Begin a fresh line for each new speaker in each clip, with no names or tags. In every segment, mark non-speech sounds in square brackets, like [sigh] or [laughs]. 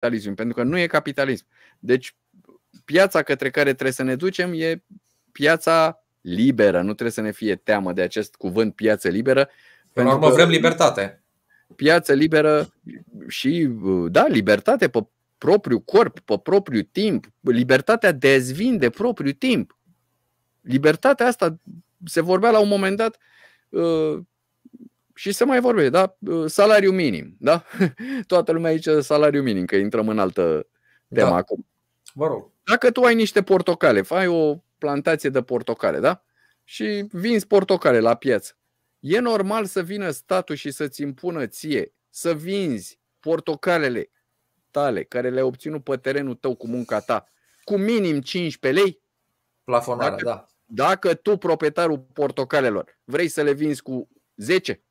capitalism, pentru că nu e capitalism. Deci piața către care trebuie să ne ducem e piața liberă, nu trebuie să ne fie teamă de acest cuvânt piață liberă. Până la urmă vrem libertate. Piață liberă și, da, libertate pe propriu corp, pe propriu timp, libertatea de a propriu timp. Libertatea asta se vorbea la un moment dat uh, și se mai vorbește, da? Salariu minim, da? [laughs] Toată lumea aici salariu minim, că intrăm în altă temă da. acum. Vă rog. Dacă tu ai niște portocale, fai o plantație de portocale, da? Și vinzi portocale la piață. E normal să vină statul și să-ți impună ție să vinzi portocalele tale care le-ai obținut pe terenul tău cu munca ta cu minim 15 lei? Plafonare, dacă, da. Dacă tu, proprietarul portocalelor, vrei să le vinzi cu 10,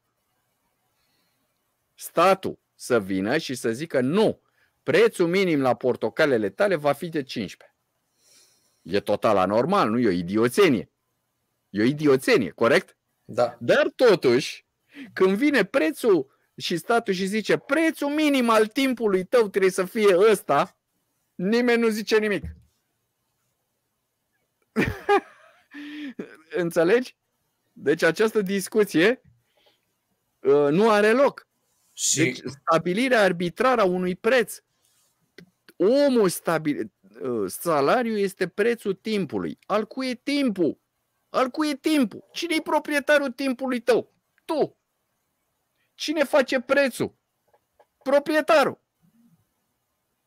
statul să vină și să zică nu, prețul minim la portocalele tale va fi de 15. E total anormal, nu e o idioțenie. E o idioțenie, corect? Da. Dar totuși, când vine prețul și statul și zice prețul minim al timpului tău trebuie să fie ăsta, nimeni nu zice nimic. [laughs] Înțelegi? Deci această discuție uh, nu are loc. Și... Deci stabilirea arbitrară a unui preț. Omul stabil, uh, Salariul este prețul timpului. Al cui e timpul? Al cui e timpul? Cine e proprietarul timpului tău? Tu. Cine face prețul? Proprietarul.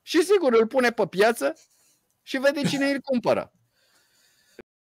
Și sigur îl pune pe piață și vede cine îl cumpără.